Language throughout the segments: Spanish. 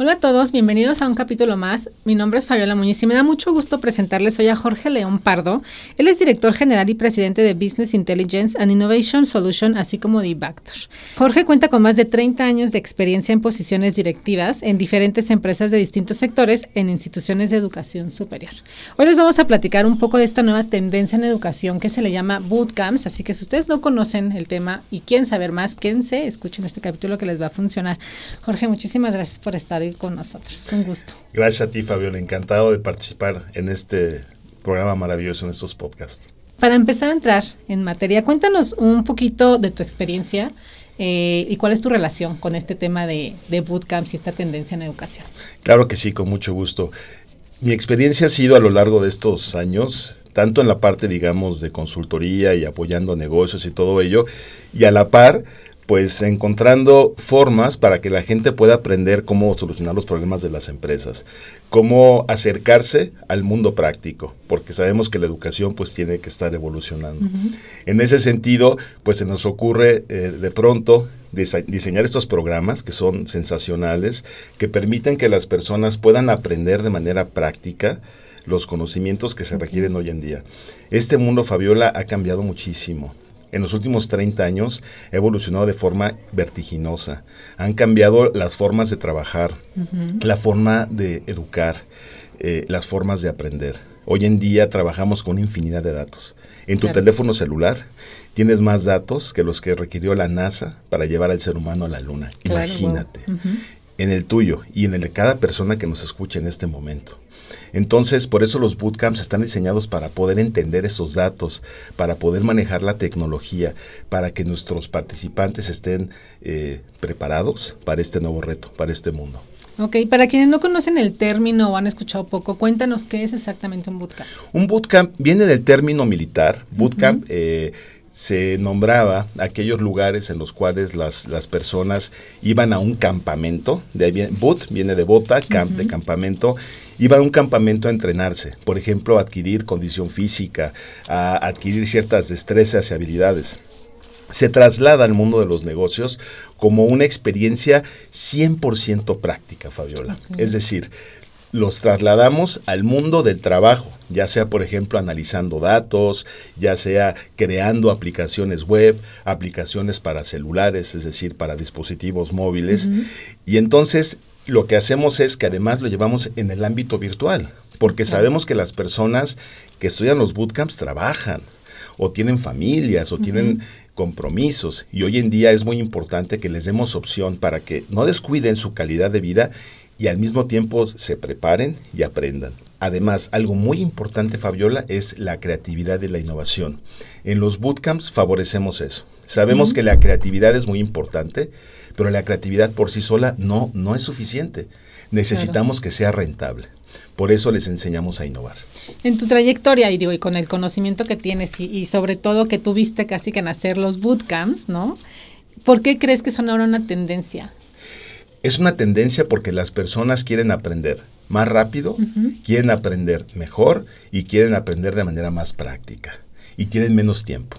Hola a todos, bienvenidos a un capítulo más. Mi nombre es Fabiola Muñiz y me da mucho gusto presentarles hoy a Jorge León Pardo. Él es director general y presidente de Business Intelligence and Innovation Solution, así como de Ibactor. Jorge cuenta con más de 30 años de experiencia en posiciones directivas en diferentes empresas de distintos sectores en instituciones de educación superior. Hoy les vamos a platicar un poco de esta nueva tendencia en educación que se le llama bootcamps, así que si ustedes no conocen el tema y quieren saber más, quédense, escuchen este capítulo que les va a funcionar. Jorge, muchísimas gracias por estar con nosotros. Un gusto. Gracias a ti, Fabiola. Encantado de participar en este programa maravilloso, en estos podcasts. Para empezar a entrar en materia, cuéntanos un poquito de tu experiencia eh, y cuál es tu relación con este tema de, de bootcamps y esta tendencia en educación. Claro que sí, con mucho gusto. Mi experiencia ha sido a lo largo de estos años, tanto en la parte, digamos, de consultoría y apoyando negocios y todo ello, y a la par pues encontrando formas para que la gente pueda aprender cómo solucionar los problemas de las empresas, cómo acercarse al mundo práctico, porque sabemos que la educación pues tiene que estar evolucionando. En ese sentido, pues se nos ocurre eh, de pronto diseñar estos programas que son sensacionales, que permiten que las personas puedan aprender de manera práctica los conocimientos que se requieren hoy en día. Este mundo, Fabiola, ha cambiado muchísimo en los últimos 30 años ha evolucionado de forma vertiginosa. Han cambiado las formas de trabajar, la forma de educar, eh, las formas de aprender. Hoy en día trabajamos con infinidad de datos. En tu teléfono celular tienes más datos que los que requirió la NASA para llevar al ser humano a la Luna. Imagínate. En el tuyo y en el de cada persona que nos escucha en este momento. Entonces, por eso los bootcamps están diseñados para poder entender esos datos, para poder manejar la tecnología, para que nuestros participantes estén eh, preparados para este nuevo reto, para este mundo. Ok, para quienes no conocen el término o han escuchado poco, cuéntanos qué es exactamente un bootcamp. Un bootcamp viene del término militar. Bootcamp se nombraba aquellos lugares en los cuales las, personas iban a un campamento, de ahí viene, boot viene de bota, camp, de campamento, iban a un campamento a entrenarse, por ejemplo, a adquirir condición física, a adquirir ciertas destrezas y habilidades se traslada al mundo de los negocios como una experiencia 100% práctica, Fabiola. Es decir, los trasladamos al mundo del trabajo, ya sea por ejemplo analizando datos, ya sea creando aplicaciones web, aplicaciones para celulares, es decir, para dispositivos móviles. Y entonces lo que hacemos es que además lo llevamos en el ámbito virtual, porque sabemos que las personas que estudian los bootcamps trabajan o tienen familias o tienen compromisos y hoy en día es muy importante que les demos opción para que no descuiden su calidad de vida y al mismo tiempo se preparen y aprendan. Además, algo muy importante, Fabiola, es la creatividad y la innovación. En los bootcamps favorecemos eso. Sabemos que la creatividad es muy importante, pero la creatividad por sí sola no, no es suficiente. Necesitamos que sea rentable. Por eso les enseñamos a innovar. En tu trayectoria, y y con el conocimiento que tienes, y, sobre todo que tuviste casi que nacer los bootcamps, ¿no? ¿Por qué crees que son ahora una tendencia? es una tendencia porque las personas quieren aprender más rápido, quieren aprender mejor y quieren aprender de manera más práctica y tienen menos tiempo.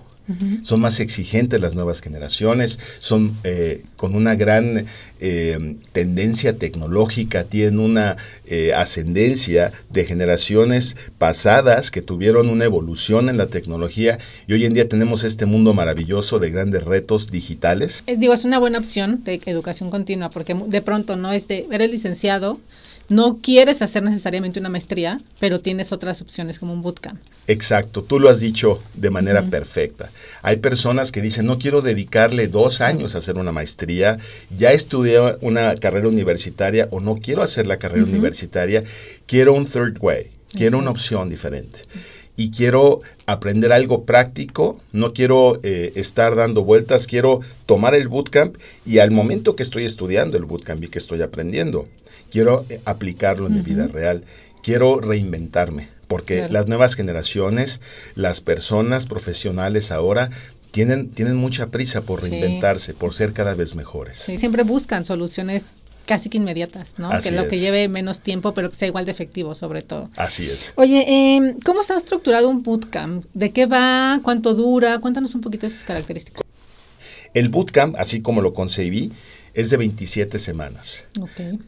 Son más exigentes las nuevas generaciones, son eh, con una gran eh, tendencia tecnológica, tienen una eh, ascendencia de generaciones pasadas que tuvieron una evolución en la tecnología y hoy en día tenemos este mundo maravilloso de grandes retos digitales. Es, digo, es una buena opción de educación continua porque de pronto no es de, el licenciado no quieres hacer necesariamente una maestría, pero tienes otras opciones como un bootcamp. Exacto, tú lo has dicho de manera perfecta. Hay personas que dicen, no quiero dedicarle dos años a hacer una maestría, ya estudié una carrera universitaria o no quiero hacer la carrera universitaria, quiero un third way, quiero una opción diferente y quiero aprender algo práctico, no quiero eh, estar dando vueltas, quiero tomar el bootcamp y al momento que estoy estudiando el bootcamp y que estoy aprendiendo, quiero eh, aplicarlo en mi vida real, quiero reinventarme, porque las nuevas generaciones, las personas profesionales ahora tienen, tienen mucha prisa por reinventarse, por ser cada vez mejores. Sí, siempre buscan soluciones casi que inmediatas, ¿no? que lo que lleve menos tiempo, pero que sea igual de efectivo, sobre todo. Así es. Oye, em, ¿cómo está estructurado un bootcamp? ¿De qué va? ¿Cuánto dura? Cuéntanos un poquito de sus características. El bootcamp, así como lo concebí, es de 27 semanas.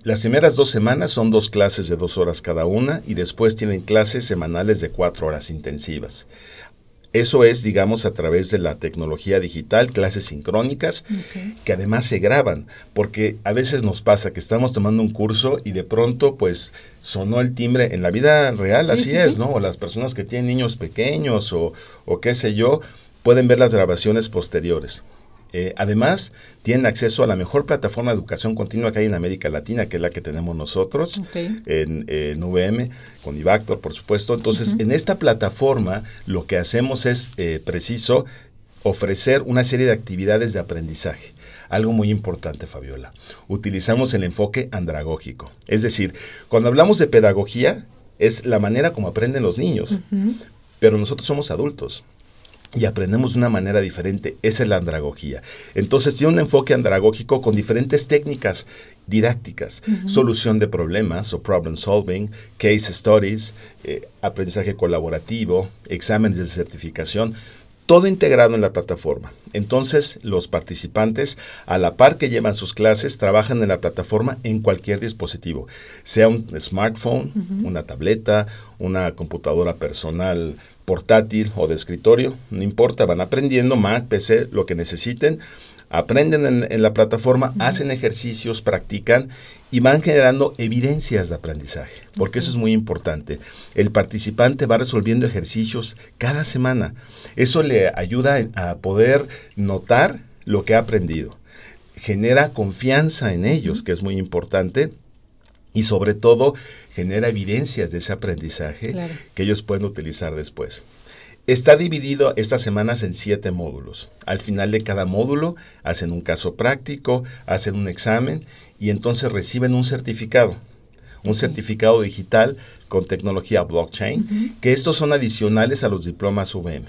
Las primeras dos semanas son dos clases de dos horas cada una y después tienen clases semanales de cuatro horas intensivas. Eso es, digamos, a través de la tecnología digital, clases sincrónicas, que además se graban, porque a veces nos pasa que estamos tomando un curso y de pronto, pues, sonó el timbre. En la vida real así es, ¿no? O las personas que tienen niños pequeños o, o qué sé yo, pueden ver las grabaciones posteriores. Eh, además, tienen acceso a la mejor plataforma de educación continua que hay en América Latina, que es la que tenemos nosotros en, en, con Ivactor, por supuesto. Entonces, en esta plataforma lo que hacemos es eh, preciso ofrecer una serie de actividades de aprendizaje. Algo muy importante, Fabiola. Utilizamos el enfoque andragógico. Es decir, cuando hablamos de pedagogía, es la manera como aprenden los niños. Pero nosotros somos adultos y aprendemos de una manera diferente, esa es la andragogía. Entonces tiene un enfoque andragógico con diferentes técnicas didácticas, solución de problemas o problem solving, case studies, eh, aprendizaje colaborativo, exámenes de certificación, todo integrado en la plataforma. Entonces, los participantes, a la par que llevan sus clases, trabajan en la plataforma en cualquier dispositivo, sea un smartphone, una tableta, una computadora personal portátil o de escritorio, no importa, van aprendiendo Mac, PC, lo que necesiten, aprenden en, la plataforma, hacen ejercicios, practican y van generando evidencias de aprendizaje, porque eso es muy importante. El participante va resolviendo ejercicios cada semana. Eso le ayuda a poder notar lo que ha aprendido. Genera confianza en ellos, que es muy importante y sobre todo genera evidencias de ese aprendizaje que ellos pueden utilizar después. Está dividido estas semanas en siete módulos. Al final de cada módulo hacen un caso práctico, hacen un examen y entonces reciben un certificado, un certificado digital con tecnología blockchain, que estos son adicionales a los diplomas UVM.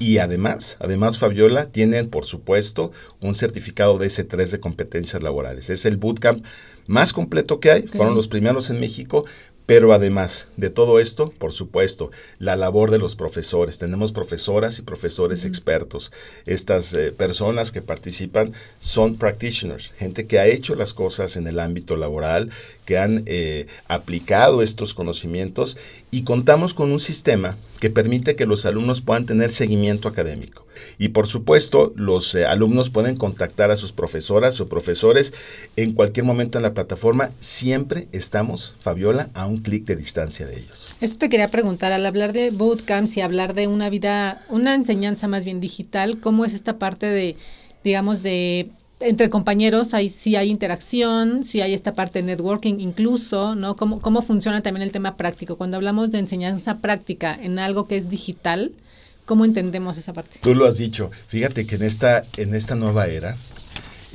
Y además, además Fabiola, tienen por supuesto un certificado de S3 de competencias laborales. Es el bootcamp más completo que hay, fueron los primeros en México, pero además de todo esto, por supuesto, la labor de los profesores. Tenemos profesoras y profesores expertos. Estas eh, personas que participan son practitioners, gente que ha hecho las cosas en el ámbito laboral, que han eh, aplicado estos conocimientos y contamos con un sistema que permite que los alumnos puedan tener seguimiento académico. Y por supuesto, los eh, alumnos pueden contactar a sus profesoras o profesores en cualquier momento en la plataforma. Siempre estamos, Fabiola, a un clic de distancia de ellos. Esto te quería preguntar, al hablar de bootcamps y hablar de una vida, una enseñanza más bien digital, ¿cómo es esta parte de, digamos, de entre compañeros si hay interacción, si hay esta parte de networking incluso, ¿no? ¿Cómo, ¿Cómo funciona también el tema práctico? Cuando hablamos de enseñanza práctica en algo que es digital, ¿cómo entendemos esa parte? Tú lo has dicho. Fíjate que en esta, en esta nueva era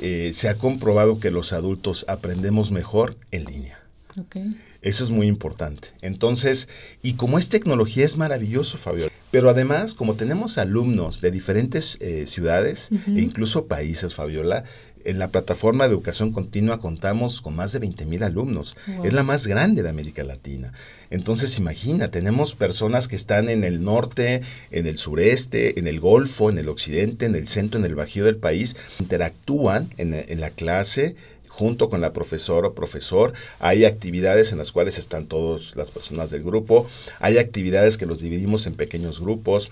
eh, se ha comprobado que los adultos aprendemos mejor en línea. Eso es muy importante. Entonces, y como es tecnología, es maravilloso, Fabiola. Pero además, como tenemos alumnos de diferentes eh, ciudades e incluso países, Fabiola, en la plataforma de educación continua contamos con más de 20 mil alumnos. Es la más grande de América Latina. Entonces, imagina, tenemos personas que están en el norte, en el sureste, en el Golfo, en el occidente, en el centro, en el bajío del país, interactúan en, en la clase junto con la profesora o profesor. Hay actividades en las cuales están todas las personas del grupo. Hay actividades que los dividimos en pequeños grupos.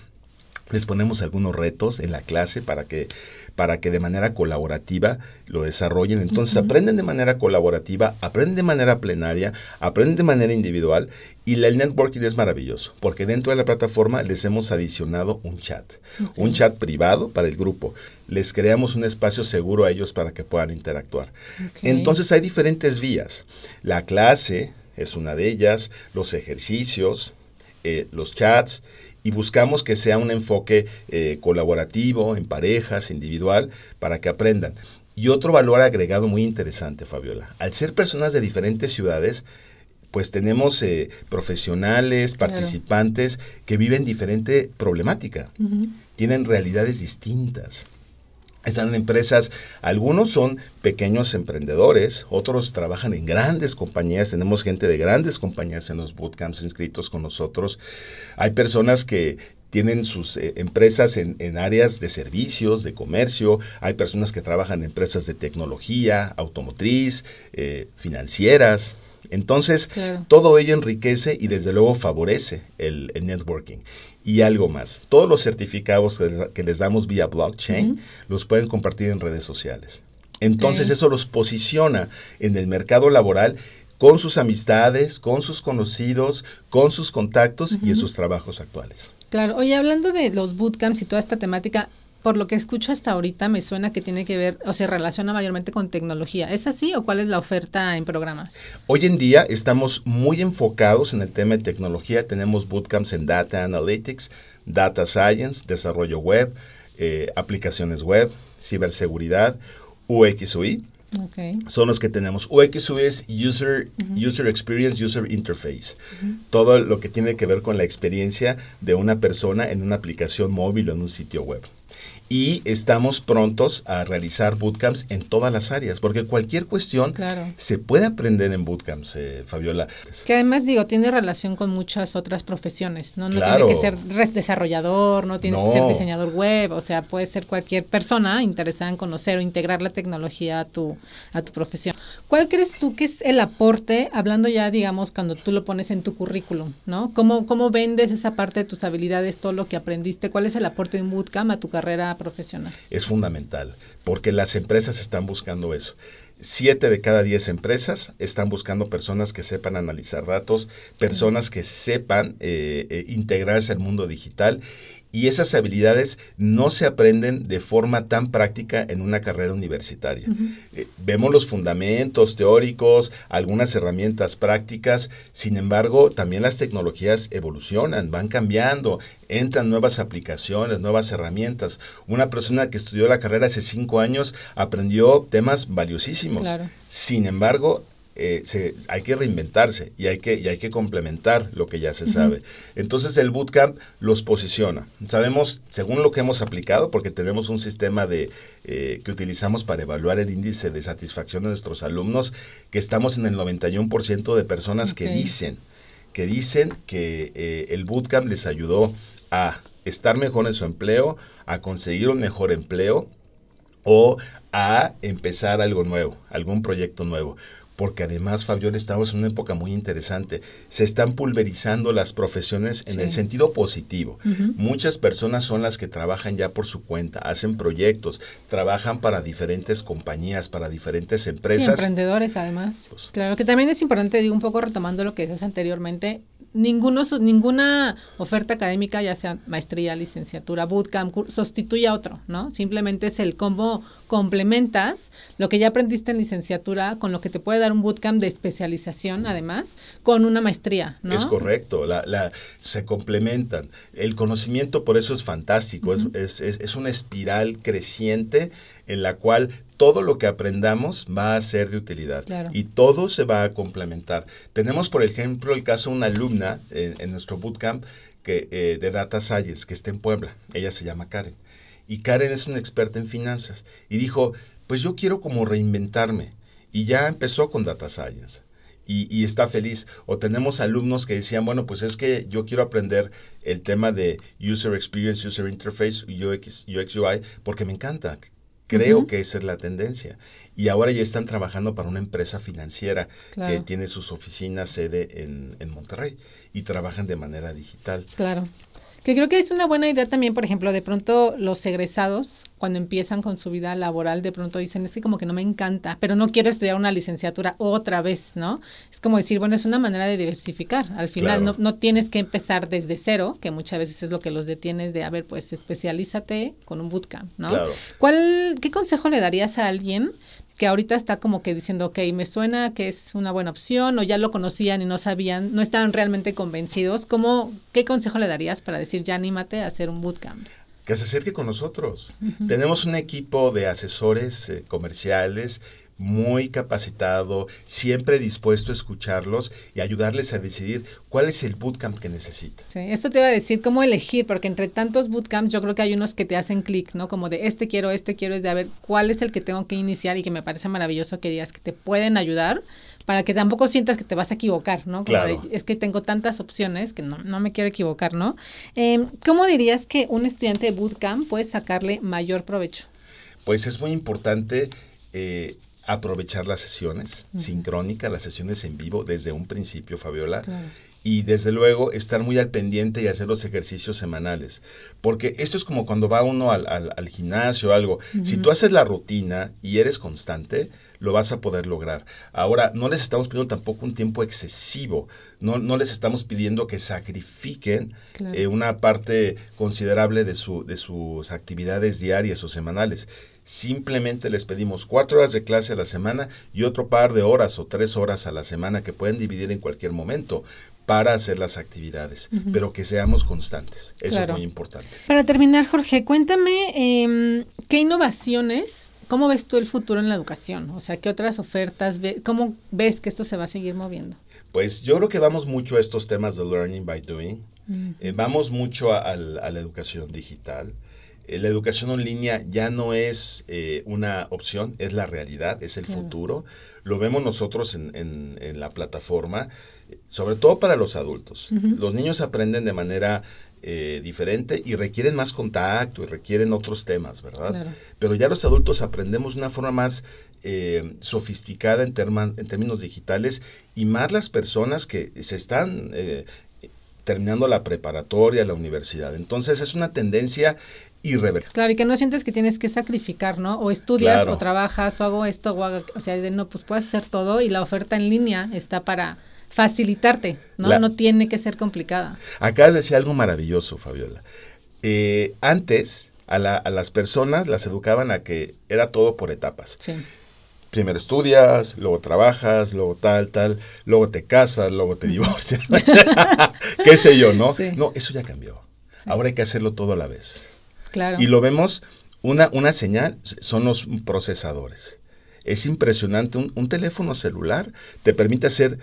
Les ponemos algunos retos en la clase para que, para que de manera colaborativa lo desarrollen. Entonces aprenden de manera colaborativa, aprenden de manera plenaria, aprenden de manera individual y el networking es maravilloso porque dentro de la plataforma les hemos adicionado un chat, un chat privado para el grupo. Les creamos un espacio seguro a ellos para que puedan interactuar. Entonces hay diferentes vías. La clase es una de ellas, los ejercicios, eh, los chats y buscamos que sea un enfoque eh, colaborativo, en parejas, individual, para que aprendan. Y otro valor agregado muy interesante, Fabiola. Al ser personas de diferentes ciudades, pues tenemos eh, profesionales, participantes que viven diferente problemática. Tienen realidades distintas. Están en empresas, algunos son pequeños emprendedores, otros trabajan en grandes compañías, tenemos gente de grandes compañías en los bootcamps inscritos con nosotros. Hay personas que tienen sus eh, empresas en, áreas de servicios, de comercio, hay personas que trabajan en empresas de tecnología, automotriz, eh, financieras, entonces, todo ello enriquece y desde luego favorece el, networking. Y algo más, todos los certificados que, les damos vía blockchain los pueden compartir en redes sociales. Entonces eso los posiciona en el mercado laboral con sus amistades, con sus conocidos, con sus contactos y en sus trabajos actuales. Claro, oye, hablando de los bootcamps y toda esta temática, por lo que escucho hasta ahorita me suena que tiene que ver o se relaciona mayormente con tecnología. ¿Es así o cuál es la oferta en programas? Hoy en día estamos muy enfocados en el tema de tecnología. Tenemos bootcamps en Data Analytics, Data Science, desarrollo web, eh, aplicaciones web, ciberseguridad, UXUI. Son los que tenemos. UXUI es User, user Experience, User Interface. Todo lo que tiene que ver con la experiencia de una persona en una aplicación móvil o en un sitio web y estamos prontos a realizar bootcamps en todas las áreas, porque cualquier cuestión se puede aprender en bootcamps, eh, Fabiola. Que además digo, tiene relación con muchas otras profesiones, ¿no? No tiene que ser desarrollador, no tienes que ser diseñador web, o sea, puede ser cualquier persona interesada en conocer o integrar la tecnología a tu, a tu profesión. ¿Cuál crees tú que es el aporte, hablando ya, digamos, cuando tú lo pones en tu currículum, ¿no? ¿Cómo, cómo vendes esa parte de tus habilidades, todo lo que aprendiste? ¿Cuál es el aporte de un bootcamp a tu carrera profesional. Es fundamental, porque las empresas están buscando eso. Siete de cada diez empresas están buscando personas que sepan analizar datos, personas que sepan eh, eh, integrarse al mundo digital y esas habilidades no se aprenden de forma tan práctica en una carrera universitaria. Eh, vemos los fundamentos teóricos, algunas herramientas prácticas, sin embargo, también las tecnologías evolucionan, van cambiando, entran nuevas aplicaciones, nuevas herramientas. Una persona que estudió la carrera hace cinco años aprendió temas valiosísimos. Sin embargo, eh, se, hay que reinventarse y hay que, complementar lo que ya se sabe. Entonces el bootcamp los posiciona. Sabemos, según lo que hemos aplicado, porque tenemos un sistema de, eh, que utilizamos para evaluar el índice de satisfacción de nuestros alumnos, que estamos en el 91% de personas que dicen que dicen que eh, el bootcamp les ayudó a estar mejor en su empleo, a conseguir un mejor empleo o a empezar algo nuevo, algún proyecto nuevo porque además, Fabiola, estamos en una época muy interesante. Se están pulverizando las profesiones en el sentido positivo. Muchas personas son las que trabajan ya por su cuenta, hacen proyectos, trabajan para diferentes compañías, para diferentes empresas. Sí, emprendedores, además. Pues, claro, que también es importante, digo, un poco retomando lo que decías anteriormente, ninguno, ninguna oferta académica, ya sea maestría, licenciatura, bootcamp, sustituye a otro, ¿no? Simplemente es el combo complementas lo que ya aprendiste en licenciatura con lo que te puede dar un bootcamp de especialización, además, con una maestría, ¿no? Es correcto, la, se complementan. El conocimiento por eso es fantástico, es, es, es una espiral creciente en la cual todo lo que aprendamos va a ser de utilidad y todo se va a complementar. Tenemos, por ejemplo, el caso de una alumna eh, en, nuestro bootcamp que, eh, de Data Science que está en Puebla. Ella se llama Karen y Karen es una experta en finanzas y dijo, pues yo quiero como reinventarme y ya empezó con Data Science. Y, está feliz. O tenemos alumnos que decían, bueno, pues es que yo quiero aprender el tema de User Experience, User Interface, UX, UX UI, porque me encanta. Creo que esa es la tendencia. Y ahora ya están trabajando para una empresa financiera que tiene sus oficinas sede en Monterrey y trabajan de manera digital. Claro. Que creo que es una buena idea también, por ejemplo, de pronto los egresados, cuando empiezan con su vida laboral, de pronto dicen, es que como que no me encanta, pero no quiero estudiar una licenciatura otra vez, ¿no? Es como decir, bueno, es una manera de diversificar. Al final no, no tienes que empezar desde cero, que muchas veces es lo que los detiene de, a ver, pues especialízate con un bootcamp, ¿no? ¿Cuál, ¿Qué consejo le darías a alguien? que ahorita está como que diciendo, ok, me suena que es una buena opción o ya lo conocían y no sabían, no estaban realmente convencidos, ¿cómo, ¿qué consejo le darías para decir, ya anímate a hacer un bootcamp? Que se acerque con nosotros. Tenemos un equipo de asesores eh, comerciales muy capacitado, siempre dispuesto a escucharlos y ayudarles a decidir cuál es el bootcamp que necesitan. Sí, esto te iba a decir cómo elegir, porque entre tantos bootcamps yo creo que hay unos que te hacen clic, ¿no? Como de este quiero, este quiero, es de a ver cuál es el que tengo que iniciar y que me parece maravilloso que digas que te pueden ayudar para que tampoco sientas que te vas a equivocar, ¿no? claro. es que tengo tantas opciones que no, me quiero equivocar, ¿no? Em, ¿Cómo dirías que un estudiante de bootcamp puede sacarle mayor provecho? Pues es muy importante eh, aprovechar las sesiones sincrónicas, las sesiones en vivo desde un principio, Fabiola. Y desde luego estar muy al pendiente y hacer los ejercicios semanales. Porque esto es como cuando va uno al, al, gimnasio o algo. Si tú haces la rutina y eres constante, lo vas a poder lograr. Ahora, no les estamos pidiendo tampoco un tiempo excesivo, no, no les estamos pidiendo que sacrifiquen eh, una parte considerable de, su, de sus actividades diarias o semanales. Simplemente les pedimos cuatro horas de clase a la semana y otro par de horas o tres horas a la semana que pueden dividir en cualquier momento para hacer las actividades, pero que seamos constantes. Eso es muy importante. Para terminar, Jorge, cuéntame em, qué innovaciones ¿Cómo ves tú el futuro en la educación? O sea, ¿qué otras ofertas, ves? cómo ves que esto se va a seguir moviendo? Pues yo creo que vamos mucho a estos temas de learning by doing, mm. eh, vamos mucho a, la educación digital. Eh, la educación en línea ya no es eh, una opción, es la realidad, es el futuro. Lo vemos nosotros en, la plataforma sobre todo para los adultos. Los niños aprenden de manera eh, diferente y requieren más contacto y requieren otros temas, ¿verdad? Pero ya los adultos aprendemos de una forma más eh, sofisticada en, términos digitales y más las personas que se están eh, terminando la preparatoria, la universidad. Entonces es una tendencia Claro, y que no sientes que tienes que sacrificar, ¿no? O estudias o trabajas o hago esto o hago, o sea, no, pues puedes hacer todo y la oferta en línea está para facilitarte, ¿no? no tiene que ser complicada. Acabas de decir algo maravilloso, Fabiola. Eh, antes a, las personas las educaban a que era todo por etapas. Sí. Primero estudias, luego trabajas, luego tal, tal, luego te casas, luego te divorcias, qué sé yo, ¿no? No, eso ya cambió. Ahora hay que hacerlo todo a la vez. Y lo vemos, una, una señal son los procesadores. Es impresionante, un, teléfono celular te permite hacer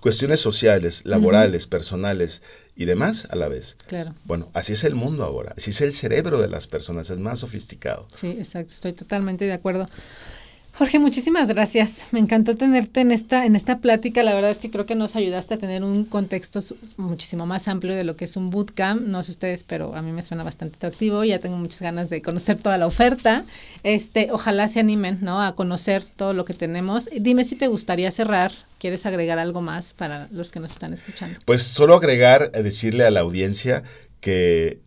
cuestiones sociales, laborales, personales y demás a la vez. Claro. Bueno, así es el mundo ahora, así es el cerebro de las personas, es más sofisticado. Sí, exacto, estoy totalmente de acuerdo. Jorge, muchísimas gracias. Me encantó tenerte en esta, en esta plática. La verdad es que creo que nos ayudaste a tener un contexto muchísimo más amplio de lo que es un bootcamp. No sé ustedes, pero a mí me suena bastante atractivo. Ya tengo muchas ganas de conocer toda la oferta. Este, ojalá se animen, ¿no? A conocer todo lo que tenemos. Dime si te gustaría cerrar. ¿Quieres agregar algo más para los que nos están escuchando? Pues solo agregar, eh, decirle a la audiencia que,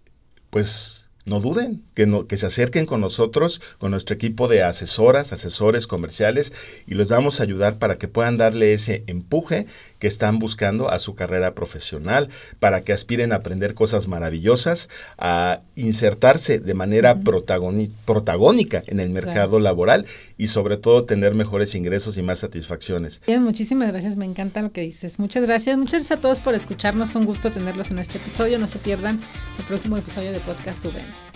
pues, no duden, que, no, que se acerquen con nosotros, con nuestro equipo de asesoras, asesores comerciales, y los vamos a ayudar para que puedan darle ese empuje que están buscando a su carrera profesional, para que aspiren a aprender cosas maravillosas, a insertarse de manera protagónica en el mercado laboral y sobre todo tener mejores ingresos y más satisfacciones. Bien, muchísimas gracias, me encanta lo que dices. Muchas gracias, muchas gracias a todos por escucharnos, un gusto tenerlos en este episodio, no se pierdan el próximo episodio de Podcast UV.